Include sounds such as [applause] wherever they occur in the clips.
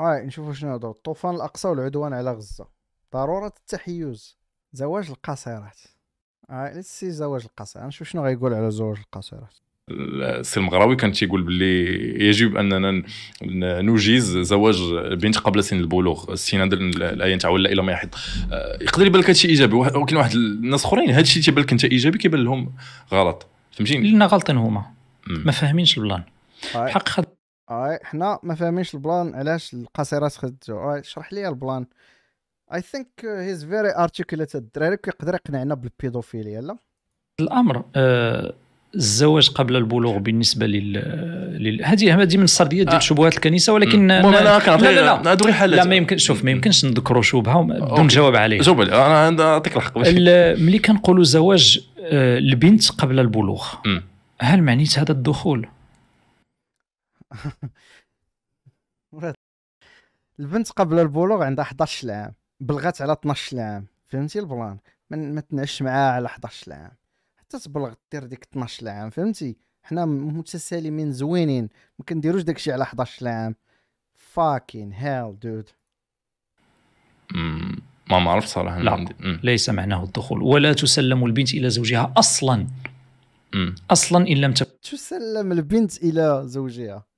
هاي نشوفوا شنو هضروا الطوفان الاقصى والعدوان على غزه ضروره التحيز زواج القصيرات هاي لسي زواج القصيرات نشوف شنو غيقول على زواج القصيرات السي المغراوي كان تيقول بلي يجب اننا نجيز زواج بنت قبل سن البلوغ استنادا الايه نتاع ولا الى ما يحيط آه، يقدر يبان لك هادشي ايجابي ولكن واحد الناس اخرين هادشي تيبان لك انت ايجابي كيبان لهم غلط فهمتيني لان غالطين هما ما فاهمينش البلان الحق اي حنا ما فاهمينش البلان علاش القصيرات خدتو اي شرح لي البلان اي ثينك هيز فيري ارتيكوليت الدراري كيقدر يقنعنا بالبيدوفيليا لا الامر آه الزواج قبل البلوغ بالنسبه لل, لل... هذه هذه من السرديه ديال شبهات الكنيسه ولكن م. م. لا لا لا لا لا, لا ما يمكن شوف ما يمكنش نذكروا شبهه بدون جواب عليها جاوب انا نعطيك الحق ملي كنقولوا زواج البنت قبل البلوغ هل معنيت هذا الدخول؟ [laughs] البنت قبل البلوغ عندها 11 عام بلغات على 12 عام فهمتي البلان من ما تنعش معاها على 11 عام حتى تبلغ دير ديك 12 عام فهمتي حنا متسالمين زوينين ما كنديروش داكشي على 11 عام فاكين هيل دود ما معرف صراحه لا ليس معناه الدخول ولا تسلم البنت الى زوجها اصلا مم. اصلا ان لم تكن تسلم البنت الى زوجها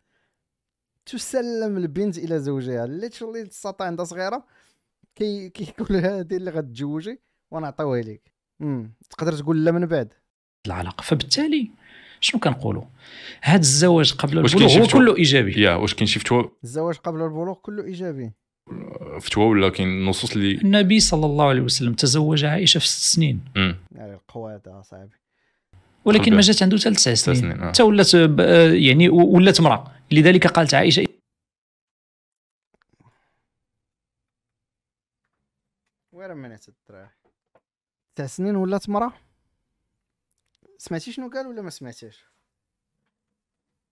تسلم البنت الى زوجها ليتشرلي تستطيع عندها صغيره كي كيقول لها [laughs] هذه اللي غتجوجي ونعطيوها لك تقدر تقول لا من بعد العلاقه فبالتالي شنو كنقولوا هذا الزواج قبل البلوغ هو كله ايجابي يا واش كاين شي فتوى الزواج قبل البلوغ كله ايجابي فتوى ولا كاين نصوص اللي النبي صلى الله عليه وسلم تزوج عائشه في ست سنين يعني القوى هذا صاحبي ولكن ما جات عنده حتى تسع سنين آه. حتى ولات آه، يعني ولات امراه لذلك قالت عائشة وير من الطريح تاع سنين ولات مرا سمعتي شنو قال ولا ما سمعتيش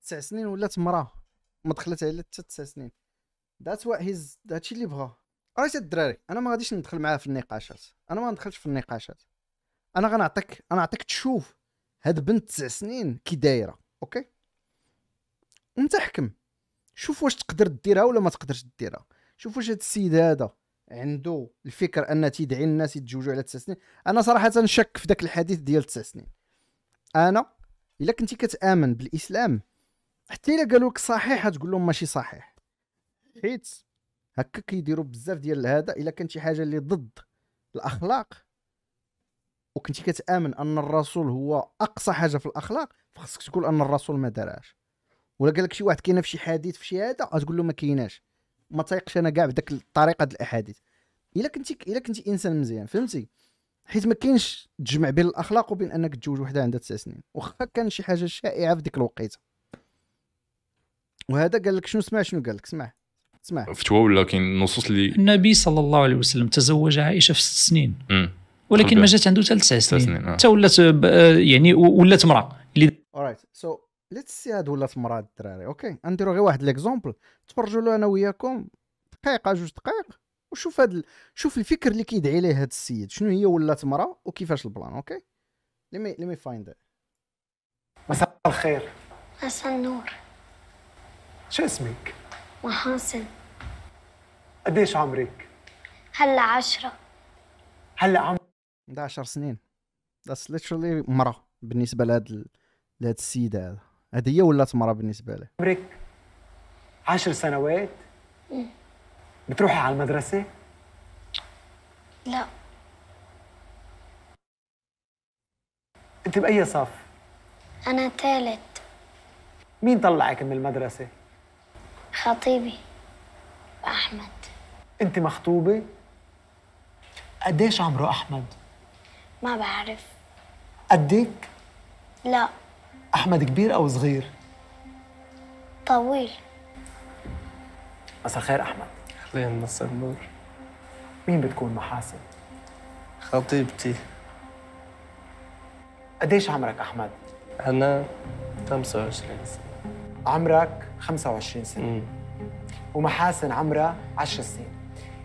تسع سنين ولات مرا ما دخلت على حتى تسع سنين ذات وات هيز داكشي اللي بغا راه الدراري انا ما غاديش ندخل معاه في النقاشات انا ما ندخلش في النقاشات انا غنعطيك انا نعطيك تشوف هاد بنت تسع سنين كي دايره اوكي انت حكم شوف واش تقدر ديرها ولا ما تقدرش ديرها شوف واش هذا السيد هذا عنده الفكر ان تيدعي الناس يتزوجوا على تسع سنين انا صراحه شك في ذاك الحديث ديال تسع سنين انا الا كنتي كتامن بالاسلام حتى الا قالوا لك صحيح تقول لهم ماشي صحيح حيت هكا كيديروا بزاف ديال هذا الا كان شي حاجه اللي ضد الاخلاق وكنتي كتامن ان الرسول هو اقصى حاجه في الاخلاق فخصك تقول ان الرسول ما دارهاش ولا قال لك شي واحد كاينه في شي حديث في شي هذا غتقول له ما كايناش ما تيقش انا كاع بداك الطريقه ديال الاحاديث الا كنتي الا كنتي انسان مزيان فهمتي حيت ما كاينش تجمع بين الاخلاق وبين انك تجوج وحده عندها تسع سنين واخا كان شي حاجه شائعه في ديك الوقيته وهذا قال لك شنو سمع شنو قال لك سمع سمع فتوى ولا كاين نصوص اللي النبي صلى الله عليه وسلم تزوج عائشه في ست سنين ولكن ما جات عنده حتى لتسع سنين آه. حتى ولات آه، يعني ولات امراه اللي اورايت سو لا تسياد ولات مراد الدراري اوكي نديرو غير واحد ليكزومبل تفرجوا له انا وياكم دقيقه جوج دقائق وشوف هاد ال... شوف الفكر اللي كيدعي ليه هاد السيد شنو هي ولات مرا وكيفاش البلان اوكي لي مي لي مي فايند مساء الخير مساء النور شو اسمك محاسن قديش عمرك هلا عشرة هلا عمرك ده عشر سنين ذاتس literally مرا بالنسبة لهاد ال... لهاد السيدة هذا هذه هي ولات مرا بالنسبه لي عمرك 10 سنوات بتروحي على المدرسه لا انت باي صف انا ثالث مين طلعك من المدرسه خطيبي احمد انت مخطوبه قديش عمره احمد ما بعرف قدك لا احمد كبير او صغير طويل مساء الخير احمد خلينا مساء النور مين بتكون محاسن خطيبتي قديش عمرك احمد انا 25 سنه عمرك 25 سنه مم. ومحاسن عمرها 10 سنين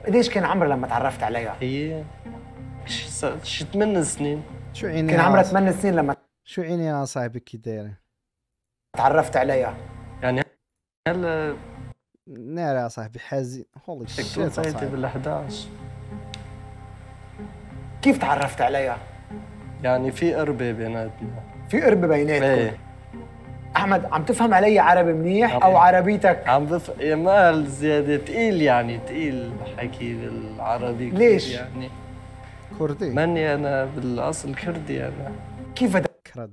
قديش كان عمرها لما تعرفت عليها هي شي 8 سنين شو يعني كان عمرها 8 سنين لما شو عيني انا صاحبك كي دايره تعرفت عليا يعني هل نار يا صاحبي حزين هولي شيت بال 11 كيف تعرفت عليا يعني في قربة بيناتنا في قربة بيناتكم ايه احمد عم تفهم علي عربي منيح عم. او عربيتك عم بف يا إيه، مال زياده ثقيل يعني ثقيل بحكي بالعربي ليش يعني كردي ماني انا بالاصل كردي انا كيف فكره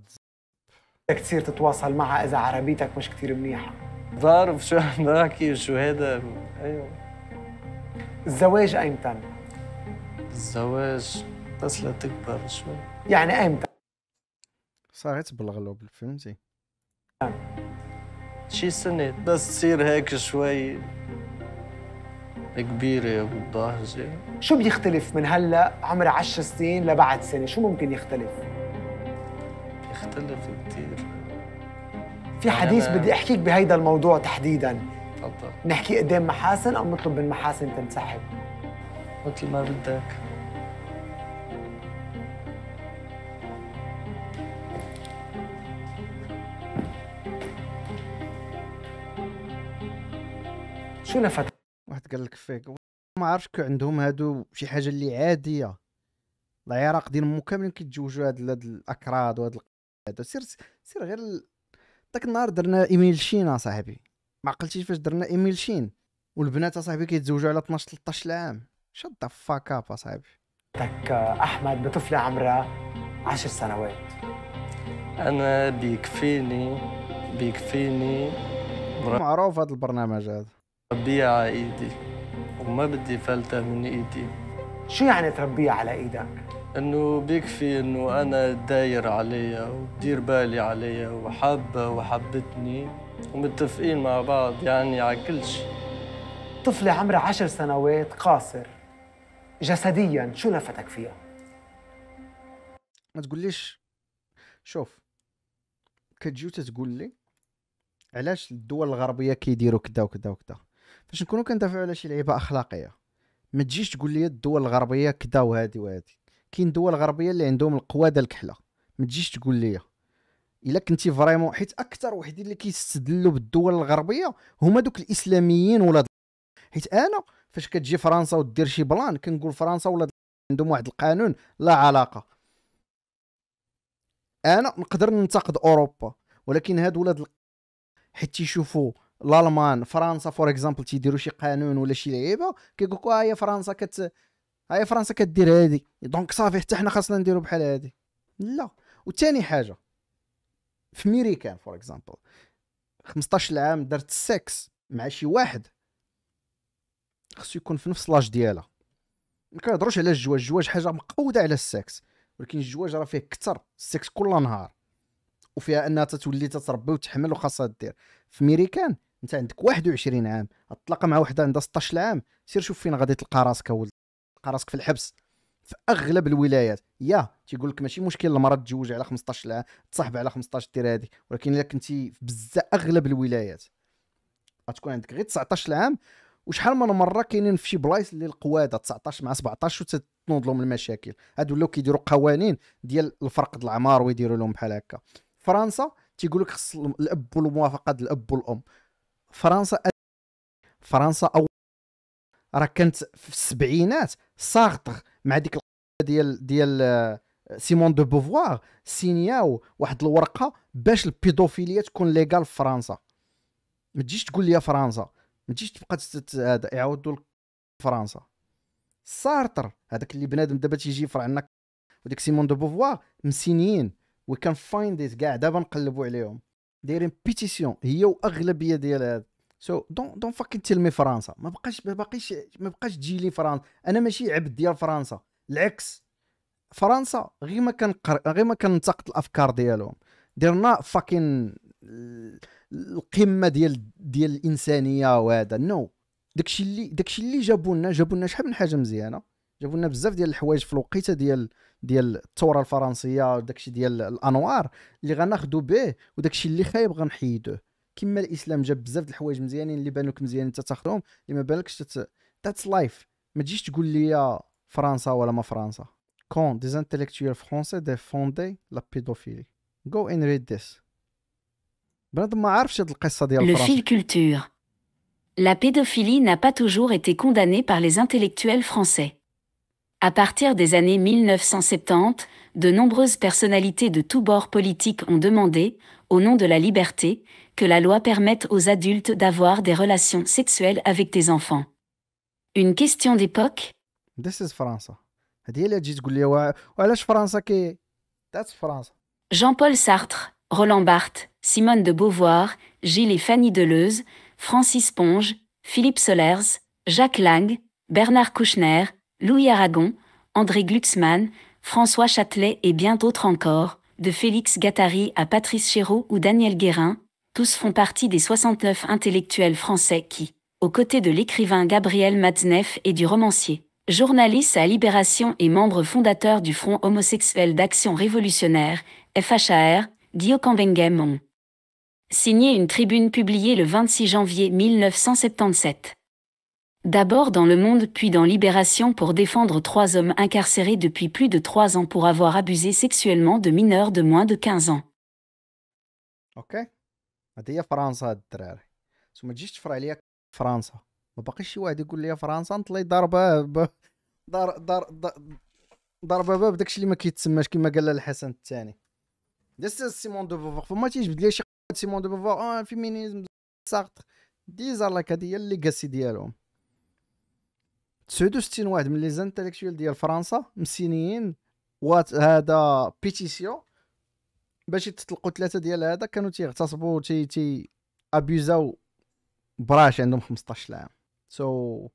بدك تصير تتواصل معها اذا عربيتك مش كثير منيحه بعرف شو عم بحكي وشو هذا ايوه الزواج ايمتى؟ الزواج بس لتكبر شوي يعني ايمتى؟ صارت بالغلوب فهمتي شي سنة بس تصير هيك شوي كبيرة وضاهجة شو بيختلف من هلا عمر 10 سنين لبعد سنة؟ شو ممكن يختلف؟ اختلف كثير في يعني حديث أنا... بدي احكيك بهيدا الموضوع تحديدا تفضل نحكي قدام محاسن او نطلب من محاسن تنسحب مثل ما بدك شو لفت واحد قال لك فيك ما كو عندهم هادو شي حاجه اللي عاديه العراق ديال كاملين كيتزوجوا هاد الاكراد وهاد هذا سير سير غير داك النهار درنا ايميل شين اصاحبي ما عقلتيش فاش درنا ايميل شين والبنات اصاحبي كيتزوجوا على 12 13 عام ذا فاك اب اصاحبي داك احمد بطفله عمرها 10 سنوات انا بيكفيني بيكفيني معروف هذا البرنامج هذا ربيها على ايدي وما بدي فلتة من ايدي شو يعني تربيها على ايدك انه بيكفي انه انا داير عليا ودير بالي عليا وحابه وحبتني ومتفقين مع بعض يعني على كل شيء طفلة عمرها عشر سنوات قاصر جسديا شو لفتك فيها؟ ما تقوليش شوف كتجي وتتقول لي علاش الدول الغربيه كيديروا كدا وكدا وكدا فاش نكونوا كندافعوا على شي لعيبه اخلاقيه ما تجيش تقول لي الدول الغربيه كدا وهادي وهادي كاين دول غربيه اللي عندهم القواده الكحله ما تجيش تقول لي الا كنتي فريمون حيت اكثر وحدين اللي كيستدلوا بالدول الغربيه هما دوك الاسلاميين ولا حيت انا فاش كتجي فرنسا ودير شي بلان كنقول فرنسا ولا عندهم واحد القانون لا علاقه انا نقدر ننتقد اوروبا ولكن هاد ولاد حيت تيشوفوا الالمان فرنسا فور اكزامبل تيديروا شي قانون ولا شي لعيبه كيقولوا آه، ها هي فرنسا كت هاي فرنسا كدير هادي دونك صافي حتى حنا خاصنا نديرو بحال هادي لا وثاني حاجه في ميريكان فور اكزامبل 15 عام درت السكس مع شي واحد خصو يكون في نفس لاج ديالها ما كنهضروش على الجواج الجواج حاجه مقوده على السكس ولكن الجواج راه فيه كثر السكس كل نهار وفيها انها تتولي تتربي وتحمل وخاصها دير في ميريكان انت عندك 21 عام تطلق مع وحده عندها 16 عام سير شوف فين غادي تلقى راسك ولد تلقى راسك في الحبس في اغلب الولايات يا تيقول لك ماشي مشكل المراه تتزوج على 15 العام تصاحب على 15 دير هذيك ولكن الا كنتي بزاف اغلب الولايات غتكون عندك غير 19 عام وشحال من مره كاينين في شي بلايص اللي القواده 19 مع 17 وتتنوض لهم المشاكل هادو ولاو كيديروا قوانين ديال الفرق ديال العمار ويديروا لهم بحال هكا فرنسا تيقول لك خص الاب والموافقه ديال الاب والام فرنسا فرنسا اول راه كانت في السبعينات ساغطغ مع ديك ديال ديال آه، سيمون دو بوفوار سينياو واحد الورقه باش البيدوفيليا تكون ليغال في فرنسا ما تجيش تقول لي فرنسا ما تجيش تبقى هذا يعاودوا فرنسا سارتر هذاك اللي بنادم دابا تيجي يفرع عندنا وديك سيمون دو بوفوار مسينيين وي كان فايند ذيس كاع دابا نقلبوا عليهم دايرين بيتيسيون هي واغلبيه ديال هذا سو دون دون فاكين تيل مي فرنسا ما بقاش ما بقاش ما بقاش تجي لي فرنسا انا ماشي عبد ديال فرنسا العكس فرنسا غير ما كنقر غير ما كننتقد الافكار ديالهم درنا فاكين القمه ديال ديال الانسانيه وهذا نو no. داكشي اللي داكشي اللي جابوا لنا جابوا لنا شحال من حاجه مزيانه جابوا لنا بزاف ديال الحوايج في الوقيته ديال ديال الثوره الفرنسيه وداكشي ديال الانوار اللي غناخذوا به وداكشي اللي خايب غنحيدوه Quand des intellectuels français défendaient la pédophilie, go and read this. Je ne culture. La pédophilie n'a pas toujours été condamnée par les intellectuels français. À partir des années 1970, de nombreuses personnalités de tous bords politiques ont demandé au nom de la liberté, que la loi permette aux adultes d'avoir des relations sexuelles avec des enfants. Une question d'époque Jean-Paul Sartre, Roland Barthes, Simone de Beauvoir, Gilles et Fanny Deleuze, Francis Ponge, Philippe Solers, Jacques Lang, Bernard Kouchner, Louis Aragon, André Glucksmann, François Châtelet et bien d'autres encore, de Félix Gattari à Patrice Chéreau ou Daniel Guérin, tous font partie des 69 intellectuels français qui, aux côtés de l'écrivain Gabriel Matzneff et du romancier, journaliste à Libération et membre fondateur du Front homosexuel d'action révolutionnaire, FHAR, Diocambengem ont signé une tribune publiée le 26 janvier 1977. D'abord dans Le Monde puis dans Libération pour défendre trois hommes incarcérés depuis plus de trois ans pour avoir abusé sexuellement de mineurs de moins de 15 ans. Ok. هذه هي فرنسا هاد الدراري ثم تجيش تفرع عليا فرنسا ما باقيش شي واحد يقول لي فرنسا نطلي ضربه ب ضر ضر ضربه باب داكشي اللي ما كيتسماش كما قال الحسن الثاني ديس سيمون دو بوفوار فما تيجبد لي شي سيمون دو بوفوار اه فيمينيزم سارتر ديزار لاك هادي هي الليغاسي ديالهم 69 واحد من لي زانتيليكتوال ديال فرنسا مسينيين وات هذا بيتيسيون باش يتطلقوا ثلاثه ديال هذا كانوا تيغتصبوا تي تي ابيوزاو براش عندهم 15 عام سو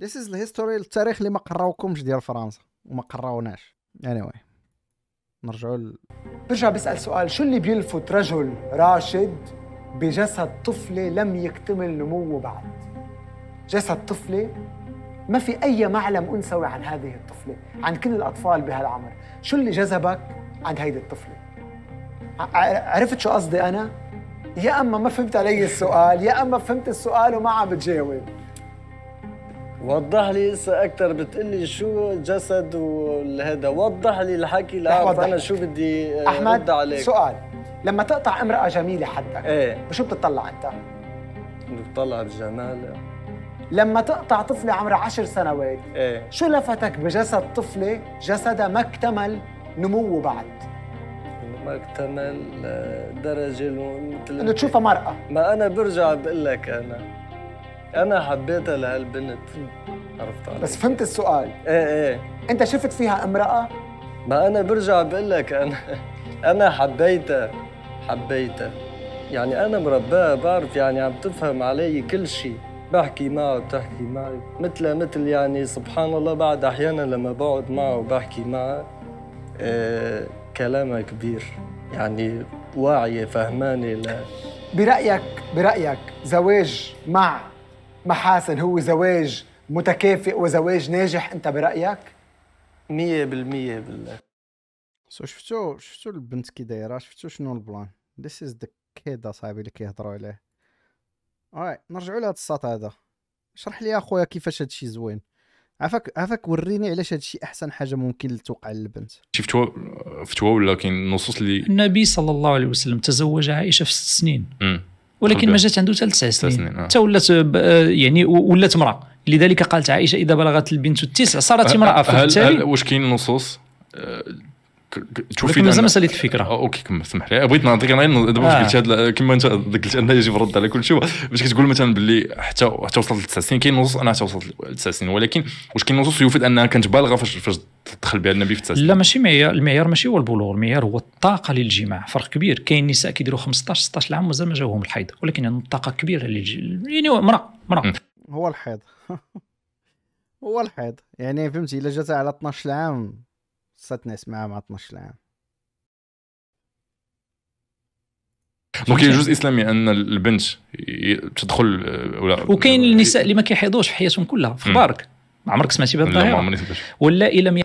ذيس از الهيستوري التاريخ اللي ما قراوكمش ديال فرنسا وما قراوناش anyway نرجعوا ال... برجع بسال سؤال شو اللي بيلفت رجل راشد بجسد طفله لم يكتمل نموه بعد جسد طفله ما في أي معلم أنثوي عن هذه الطفلة عن كل الأطفال بهالعمر شو اللي جذبك عند هيدي الطفلة عرفت شو قصدي أنا؟ يا أما ما فهمت علي السؤال يا أما فهمت السؤال وما عم بتجاوب وضح لي هسه اكثر بتقلي شو جسد وهذا وضح لي الحكي لاعرف انا شو بدي احمد عليك سؤال لما تقطع امراه جميله حدك ايه شو بتطلع انت؟ بتطلع بجمالها لما تقطع طفلة عمرها عشر سنوات ايه شو لفتك بجسد طفلة جسدها ما اكتمل نموه بعد؟ ما اكتمل درجة مثل انه تشوفها مرأة ما أنا برجع بقول لك أنا أنا حبيتها لهالبنت عرفت علي بس فهمت السؤال ايه ايه أنت شفت فيها امرأة؟ ما أنا برجع بقول لك أنا أنا حبيتها حبيتها يعني أنا مرباها بعرف يعني عم تفهم علي كل شيء بحكي معه بتحكي معي مثل مثل يعني سبحان الله بعد احيانا لما بقعد معه وبحكي معه آه كلامها كبير يعني واعيه فهمانه ل... برايك برايك زواج مع محاسن هو زواج متكافئ وزواج ناجح انت برايك؟ 100% بالله سو شفتو شفتو البنت كي دايره شفتو شنو البلان ذيس از ذا كيد صاحبي اللي كيهضروا عليه واي نرجعوا لهذا الساط هذا شرح لي اخويا كيفاش هذا الشيء زوين عافاك عافاك وريني علاش هذا الشيء احسن حاجه ممكن توقع للبنت شفتوا فتوى ولا كاين نصوص اللي النبي صلى الله عليه وسلم تزوج عائشه في ست سنين ولكن ما جات عنده ثلاث سنين آه. حتى ولات آه، يعني ولات امراه لذلك قالت عائشه اذا بلغت البنت التسع صارت امراه فبالتالي واش كاين نصوص آه، تشوفي مازال ما ساليت الفكره اوكي كمل سمح لي بغيت نعطيك انا دابا آه. قلت هاد كما انت قلت انه يجب الرد على كل شيء باش كتقول مثلا باللي حتى حتى وصلت لتسع سنين كاين نصوص انا حتى وصلت لتسع سنين ولكن واش كاين نصوص يفيد انها كانت بالغه فاش فاش تدخل بها النبي في التسع لا ماشي معيار المعيار ماشي هو البلوغ المعيار هو الطاقه للجماع فرق كبير كاين نساء كيديروا 15 16 عام مازال ما جاوهم الحيض ولكن عندهم يعني طاقه كبيره للج... يعني امراه امراه هو الحيض [laughs] هو الحيض يعني فهمتي الا جات على 12 عام قصتنا اسمها 12 طنشنا يعني. ممكن يجوز اسلامي ان البنت تدخل آه، ولا وكاين يعني النساء اللي ما كيحيضوش في حياتهم كلها في خبارك ما عمرك سمعتي بهذا الظاهره ولا الا مي...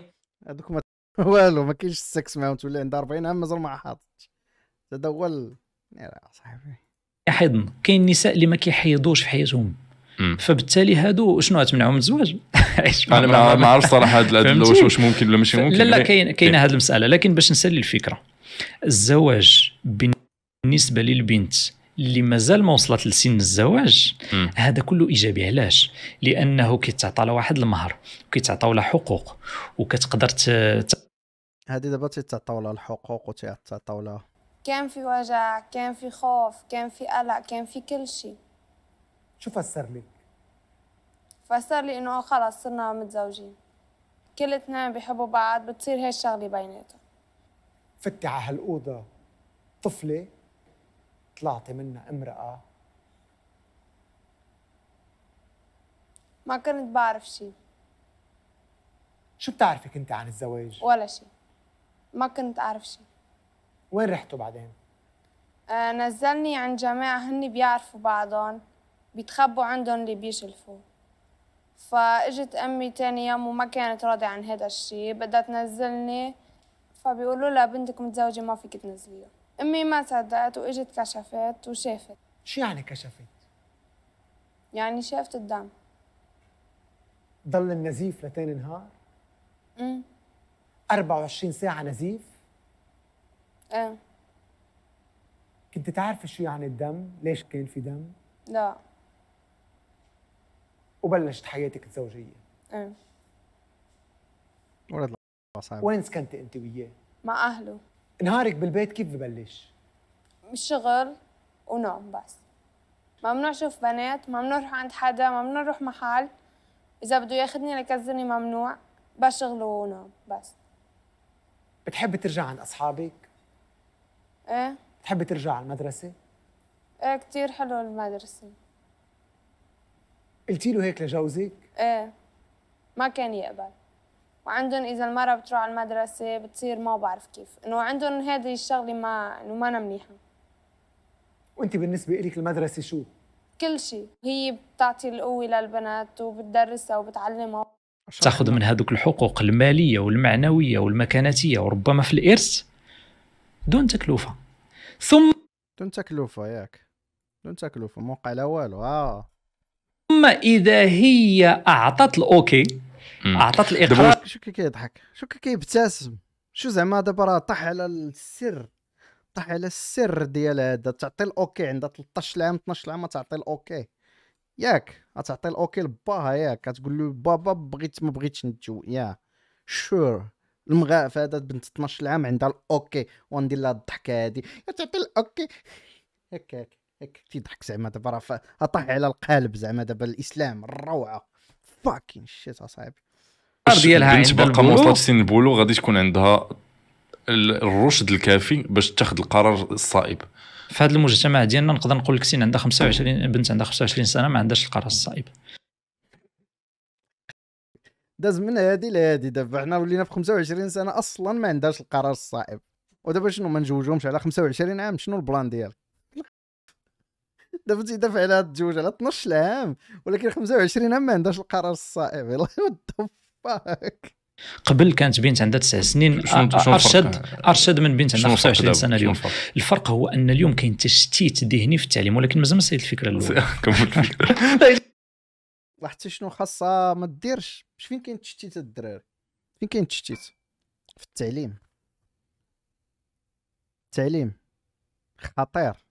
هذوك ما [laughs] والو ما كاينش السكس معاهم تولي عندها 40 عام مازال ما حاضتش هذا هو صاحبي يحيضن كاين النساء اللي ما كيحيضوش في حياتهم فبالتالي هادو شنو غتمنعهم من الزواج [laughs] انا ما عارف صراحه هاد واش واش ممكن ولا ماشي ممكن لا لا كاين كاينه هذه إيه. المساله لكن باش نسالي الفكره الزواج بالنسبه للبنت اللي مازال ما وصلت لسن الزواج هذا كله ايجابي علاش لانه كيتعطى واحد المهر وكيتعطى لها حقوق وكتقدر ت... هذه دابا تيتعطاو لها الحقوق وتيتعطاو لها كان في وجع كان في خوف كان في قلق كان في كل شيء شو فسر لك؟ فسر لي انه خلص صرنا متزوجين كل اثنين بيحبوا بعض بتصير هي الشغلة بيناتهم فتي على هالأوضة طفلة طلعتي منها امرأة ما كنت بعرف شيء شو بتعرفي كنت عن الزواج؟ ولا شيء ما كنت أعرف شيء وين رحتوا بعدين؟ آه نزلني عند جماعة هن بيعرفوا بعضهم بيتخبوا عندهم اللي بيشلفوا فاجت امي تاني يوم وما كانت راضية عن هذا الشيء بدها تنزلني فبيقولوا لها بنتك متزوجة ما فيك تنزليها امي ما صدقت واجت كشفت وشافت شو يعني كشفت؟ يعني شافت الدم ضل النزيف لتاني نهار؟ امم 24 ساعة نزيف؟ ايه كنت تعرفي شو يعني الدم؟ ليش كان في دم؟ لا وبلشت حياتك الزوجيه ايه ولد صعب وين سكنت انت وياه؟ مع اهله نهارك بالبيت كيف ببلش؟ شغل ونوم بس ممنوع اشوف بنات ممنوع اروح عند حدا ممنوع اروح محل اذا بده ياخذني لكزني ممنوع بشغل ونوم بس بتحب ترجع عند اصحابك؟ ايه بتحب ترجع على المدرسه؟ ايه كثير حلو المدرسه قلتي له هيك لجوزك؟ ايه ما كان يقبل وعندهم اذا المراه بتروح على المدرسه بتصير ما بعرف كيف انه عندهم هذه الشغله ما انه ما أنا منيحه وانت بالنسبه لك المدرسه شو كل شيء هي بتعطي القوه للبنات وبتدرسها وبتعلمها تاخذ من هذوك الحقوق الماليه والمعنويه والمكانتيه وربما في الارث دون تكلفه ثم دون تكلفه ياك دون تكلفه ما وقع لا والو اه اما اذا هي اعطت الاوكي اعطت الاقرار شو كي كيضحك شو كي كيبتسم شو زعما دابا راه طاح على السر طاح على السر ديال هذا تعطي الاوكي عندها 13 عام 12 عام تعطي الاوكي ياك غتعطي الاوكي لباها ياك كتقول له بابا بغيت ما بغيتش نتجوز يا شور المغاف هذا بنت 12 عام عندها الاوكي وندير لها الضحكه هذه تعطي الاوكي هكاك ياك تيضحك زعما دابا راه طاح على القالب زعما دابا الاسلام الروعه فاكين شيت اصاحبي ديالها عند باقا ما سن البلوغ غادي تكون عندها الرشد الكافي باش تاخذ القرار الصائب في هذا المجتمع ديالنا نقدر نقول لك سين عندها 25 بنت عندها 25 سنه ما عندهاش القرار الصائب داز من هذه لهذه دابا حنا ولينا في 25 سنه اصلا ما عندهاش القرار الصائب ودابا شنو ما نجوجهمش على 25 عام شنو البلان ديالك دابا تيدافع على الجوج على 12 عام ولكن 25 عام ما عندهاش القرار الصائب يلاه وات فاك قبل كانت بنت عندها تسع سنين ارشد ارشد من بنت عندها 25 سنه اليوم الفرق هو ان اليوم كاين تشتيت ذهني في التعليم ولكن مازال ما سالت الفكره الاولى [laughs] لاحظت [laughs] شنو خاصها ما ديرش فين كاين تشتيت الدراري فين كاين تشتيت في التعليم التعليم خطير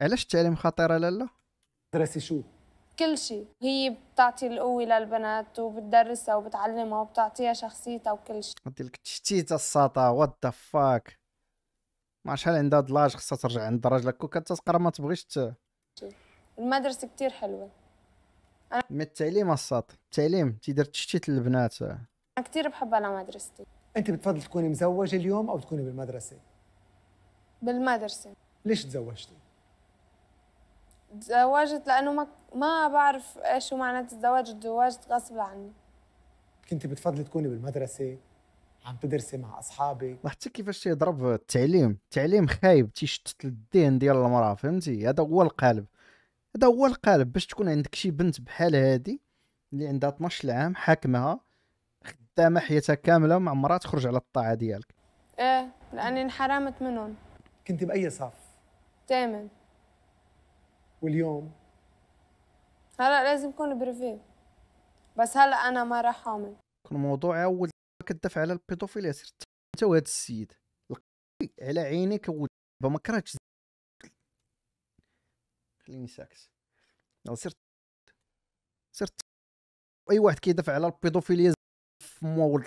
علاش التعليم خطير لالا دراسي شو كل شيء هي بتعطي القوه للبنات وبتدرسها وبتعلمها وبتعطيها شخصيتها وكل شيء لك التشتيته الساطا وات ذا فاك ما شحال عندها دلاج خصها ترجع عند راجلك وكانت تقرا ما تبغيش ت... المدرسه كتير حلوه أنا... ما التعليم الساط التعليم تيدير تشتيت للبنات انا كثير بحب على مدرستي انت بتفضل تكوني مزوجه اليوم او تكوني بالمدرسه بالمدرسه ليش تزوجتي تزوجت لانه ما ما بعرف ايش معنى الزواج تزوجت غصب عني كنت بتفضلي تكوني بالمدرسه عم تدرسي مع اصحابك حتى كيفاش تيضرب التعليم التعليم خايب تيشتت الدين ديال المراه فهمتي هذا هو القالب هذا هو القالب باش تكون عندك شي بنت بحال هذه اللي عندها 12 عام حاكمها خدامه حياتها كامله مع مرات تخرج على الطاعه ديالك ايه لاني انحرمت منهم كنت باي صف ثامن واليوم هلا لازم يكون بريفي بس هلا انا ما راح اعمل كان موضوع اول كتدافع على البيدوفيليا صرت انت وهذا السيد على عينك ما كرهتش خليني ساكت صرت صرت اي واحد كيدافع على البيدوفيليا في مول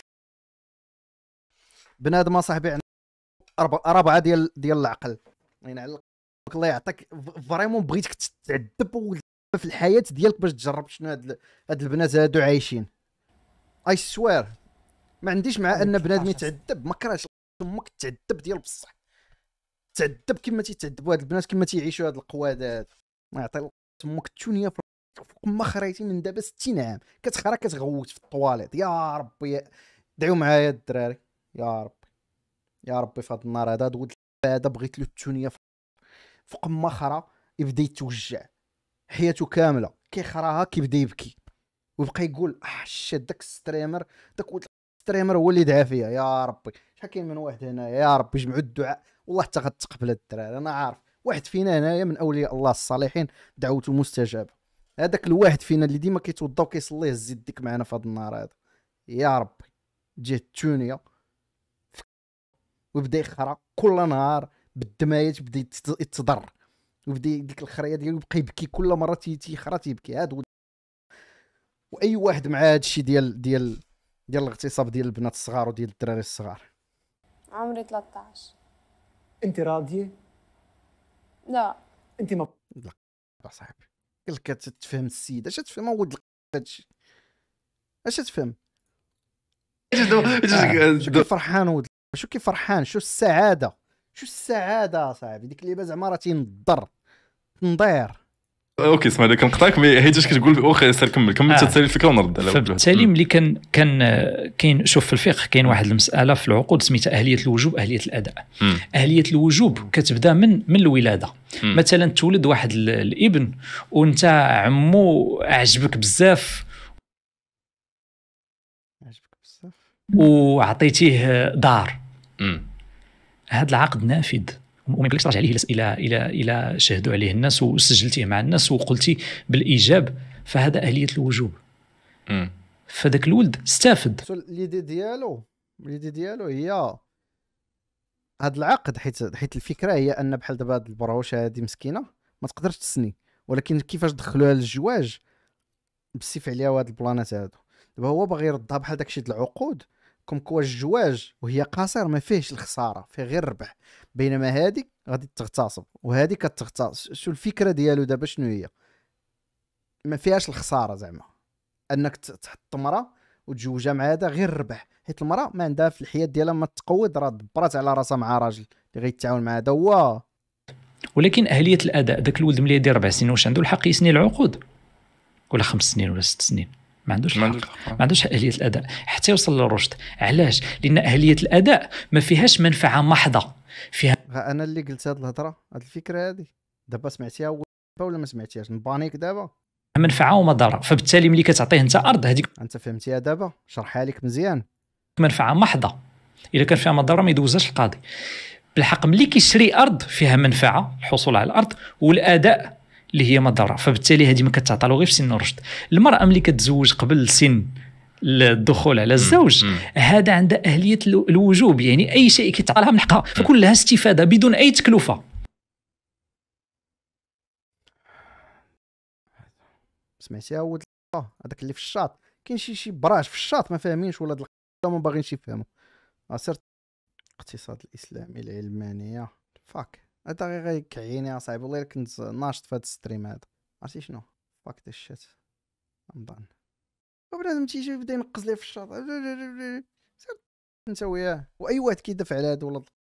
بنادم صاحبي عنده اربعه ديال ديال العقل يعني على الله يعطيك فريمون بغيتك تتعذب في الحياه ديالك باش تجرب شنو هاد هاد البنات هادو عايشين اي سوير ما عنديش مع ان بنادم يتعذب ما كرهش امك تعذب ديال بصح تعذب كما تيتعذبوا هاد البنات كما تيعيشوا هاد القواد ما يعطي امك التونيه فوق ما خريتي من دابا 60 عام كتخرى كتغوت في الطواليت يا ربي دعيو معايا الدراري يا ربي يا ربي في هاد النهار هذا هاد ولد هذا بغيت له التونيه فوق خرا يبدا يتوجع حياته كامله كيخراها كيبدا يبكي ويبقى يقول اه شاد داك ستريمر داك ولد ستريمر هو اللي دعا فيا يا ربي شحال كاين من واحد هنايا يا ربي جمعوا الدعاء والله حتى غتقبل الدراري انا عارف واحد فينا هنايا من اولياء الله الصالحين دعوته مستجابه هذاك الواحد فينا اللي ديما كيتوضا وكيصلي يزيد يديك معنا في هذا النهار هذا يا ربي جات تونيه ويبدا يخرا كل نهار بالدمايات بدا يتضر وبدا ديك الخريه ديالو بقى يبكي كل مره تيخرى تيبكي هاد واي واحد مع هاد الشيء ديال ديال ديال الاغتصاب ديال البنات الصغار وديال الدراري الصغار عمري 13 انت راضيه لا انت ما لا صاحبي قال لك تتفهم السيد اش تفهم ولد هادشي اش تفهم كيف فرحان ولد شو كيف فرحان شو السعاده شو السعاده صاحبي ديك اللعبه زعما راه تنضر تنضير اوكي اسمع كنقطعك مي تاش كتقول واخا سير كمل كمل آه. تسالي الفكره ونرد على فبالتالي ملي كان كان كاين شوف في الفقه كاين واحد المساله في العقود سميتها اهليه الوجوب اهليه الاداء مم. اهليه الوجوب كتبدا من من الولاده مم. مثلا تولد واحد الابن وانت عمو عجبك بزاف عجبك بزاف وعطيتيه دار هذا العقد نافذ وما يمكنش ترجع عليه الى الى الى شهدوا عليه الناس وسجلتيه مع الناس وقلتي بالايجاب فهذا اهليه الوجوب فذاك الولد استافد ليدي ديالو ليدي ديالو هي هذا العقد حيت حيت الفكره هي ان بحال دابا هاد البروشه هذه مسكينه ما تقدرش تسني ولكن كيفاش دخلوها للجواج بسيف عليها هاد البلانات هادو دابا هو باغي يردها بحال داكشي ديال العقود كوم كوا الجواج وهي قاصر ما فيهش الخساره فيه غير الربح بينما هذيك غادي تغتصب وهذه كتغتصب شو الفكره ديالو دابا شنو هي ما فيهاش الخساره زعما انك تحط مراه وتزوجها مع هذا غير الربح حيت المراه ما عندها في الحياه ديالها ما تقود راه دبرات على راسها مع راجل اللي غيتعاون مع هذا هو ولكن اهليه الاداء ذاك الولد ملي يدير ربع سنين واش عنده الحق يسني العقود ولا خمس سنين ولا ست سنين ما عندوش ما عندوش ما عندوش اهليه الاداء حتى يوصل للرشد علاش لان اهليه الاداء ما فيهاش منفعه محضه فيها انا اللي قلت هذه الهضره هذه الفكره هذه دابا سمعتيها اول ولا ما سمعتيهاش نبانيك دابا منفعه وما ضرر فبالتالي ملي كتعطيه انت ارض هذيك انت فهمتيها دابا شرحها لك مزيان منفعه محضه اذا كان فيها مضره ما يدوزهاش القاضي بالحق ملي كيشري ارض فيها منفعه الحصول على الارض والاداء اللي هي مضره فبالتالي هذه ما له غير في سن الرشد المراه ملي كتزوج قبل سن الدخول على الزوج هذا عند اهليه الوجوب يعني اي شيء كيتعطى لها من حقها فكلها استفاده بدون اي تكلفه سمعتي ولد آه، هذاك اللي في الشاط كاين شي شي براج في الشاط ما فاهمينش ولاد القله ما باغينش يفهموا سير الاقتصاد الاسلامي العلمانيه فاك هاد غير كعيني اصاحبي والله كنت ناشط في هاد الستريم هذا عرفتي شنو فاك ذا شيت امضان وبنادم تيجي يبدا ينقز لي في الشاطئ انت وياه واي واحد كيدافع على هاد ولد